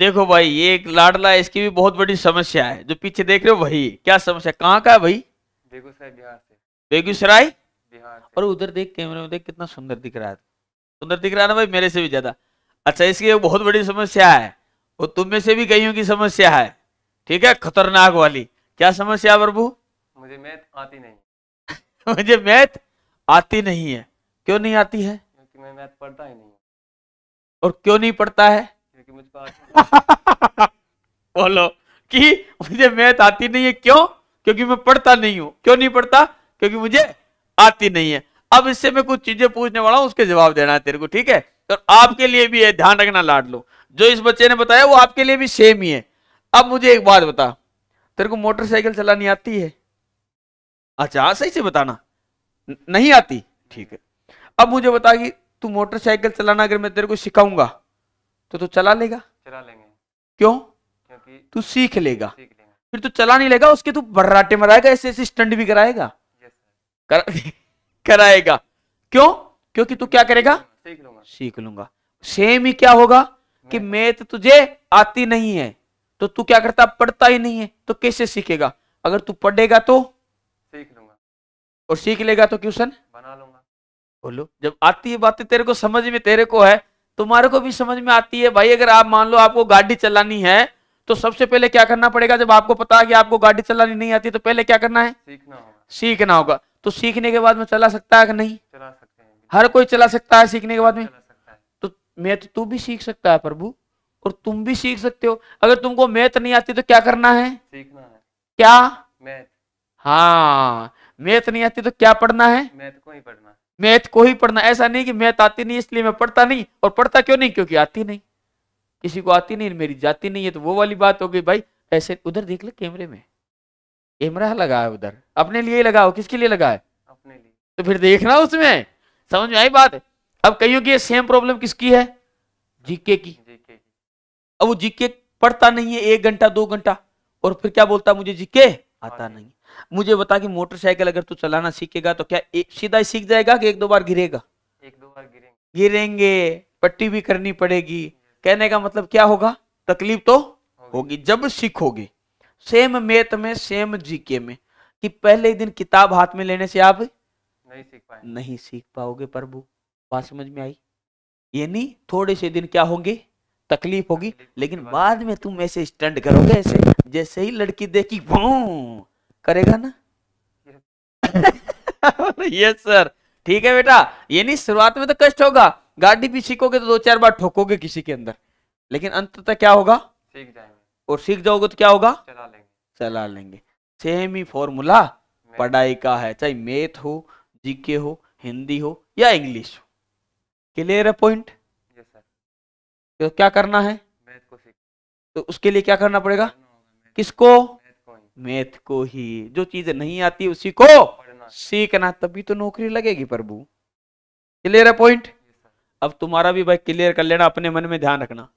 देखो भाई ये एक लाडला इसकी भी बहुत बड़ी समस्या है जो पीछे देख रहे हो वही क्या समस्या कहाँ का है भाई बेगूसराय बिहार से बेगूसराय बिहार और उधर देख कैमरे में देख कितना सुंदर दिख रहा है सुंदर दिख रहा है ना भाई मेरे से भी ज्यादा अच्छा इसकी एक बहुत बड़ी समस्या है वो तुम में से भी कहीं की समस्या है ठीक है खतरनाक वाली क्या समस्या प्रभु मुझे मैथ आती नहीं मुझे मैथ आती नहीं है क्यों नहीं आती है क्योंकि मैं मैथ पढ़ता ही नहीं और क्यों नहीं पढ़ता है मुझको बोलो कि मुझे मैथ आती नहीं है क्यों क्योंकि मैं पढ़ता नहीं हूं क्यों नहीं पढ़ता क्योंकि मुझे आती नहीं है अब इससे मैं कुछ चीजें पूछने वाला हूं उसके जवाब देना है तेरे को ठीक है तो आपके लिए भी है ध्यान रखना लाड लो जो इस बच्चे ने बताया वो आपके लिए भी सेम ही है अब मुझे एक बात बता तेरे को मोटरसाइकिल चलानी आती है अच्छा सही से बताना नहीं आती ठीक है अब मुझे बता कि तू मोटरसाइकिल चलाना अगर मैं तेरे को सिखाऊंगा तो तू चला लेगा चला लेंगे क्यों क्योंकि तू सीख लेगा सीख फिर तू चला नहीं लेगा उसके तू बर्राटे मराएगा ऐसे ऐसे स्टंट भी कराएगा कराएगा क्यों क्योंकि तू क्या करेगा सीख लूंगा सीख लूंगा सेम ही क्या होगा कि तो-, तो तुझे आती नहीं है तो तू क्या करता पढ़ता ही नहीं है तो कैसे सीखेगा अगर तू पढ़ेगा तो सीख लूंगा और सीख लेगा तो क्वेश्चन बना लूंगा बोलो जब आती है बातें तेरे को समझ में तेरे को है तुम्हारे को भी समझ में आती है भाई अगर आप मान लो आपको गाड़ी चलानी है तो सबसे पहले क्या करना पड़ेगा जब आपको पता है कि आपको गाड़ी चलानी नहीं आती तो पहले क्या करना है सीखना होगा सीखना होगा तो सीखने के बाद में चला सकता है कि नहीं चला सकते हैं हर कोई चला सकता है सीखने के बाद में तो मैथ तो, तू भी सीख सकता है प्रभु और तुम भी सीख सकते हो अगर तुमको मैथ नहीं आती तो क्या करना है सीखना है क्या मैथ हाँ मैथ नहीं आती तो क्या पढ़ना है मैथ को ही पढ़ना मैथ को ही पढ़ना ऐसा नहीं कि मैथ आती नहीं इसलिए मैं पढ़ता नहीं और पढ़ता क्यों नहीं क्योंकि आती नहीं किसी को आती नहीं मेरी जाती नहीं है तो वो वाली बात हो गई भाई ऐसे उधर देख ले कैमरे में कैमरा लगा है उधर अपने लिए ही लगा हो किसके लिए लगा है अपने लिए तो फिर देखना उसमें समझ में आई बात अब कहीं की सेम प्रॉब्लम किसकी है जीके की अब वो जीके पढ़ता नहीं है एक घंटा दो घंटा और फिर क्या बोलता मुझे जीके आता हाँ नहीं मुझे बता कि मोटरसाइकिल अगर तू चलाना सीखेगा तो क्या सीधा सीख जाएगा कि एक दो बार गिरेगा एक दो बार गिरेंगे गिरेंगे पट्टी भी करनी पड़ेगी कहने का मतलब क्या होगा तकलीफ तो होगी जब सीखोगे सेम मैथ में सेम जीके में कि पहले दिन किताब हाथ में लेने से आप नहीं सीख पाए नहीं सीख पाओगे प्रभु बात समझ में आई ये नहीं थोड़े से दिन क्या होंगे तकलीफ होगी लेकिन बाद में तुम ऐसे स्टंट करोगे ऐसे जैसे ही लड़की देखी वो करेगा ना यस सर ठीक है बेटा ये नहीं शुरुआत में तो कष्ट होगा गाड़ी भी सीखोगे तो दो चार बार ठोकोगे किसी के अंदर लेकिन अंत तक क्या होगा सीख जाएंगे और सीख जाओगे तो क्या होगा चला लेंगे चला लेंगे सेम ही फॉर्मूला पढ़ाई का है चाहे मैथ हो जीके हो हिंदी हो या इंग्लिश हो क्लियर है पॉइंट तो क्या करना है मैथ को सीख तो उसके लिए क्या करना पड़ेगा किसको मैथ को ही जो चीज नहीं आती उसी को सीखना तभी तो नौकरी लगेगी प्रभु क्लियर है पॉइंट अब तुम्हारा भी भाई क्लियर कर लेना अपने मन में ध्यान रखना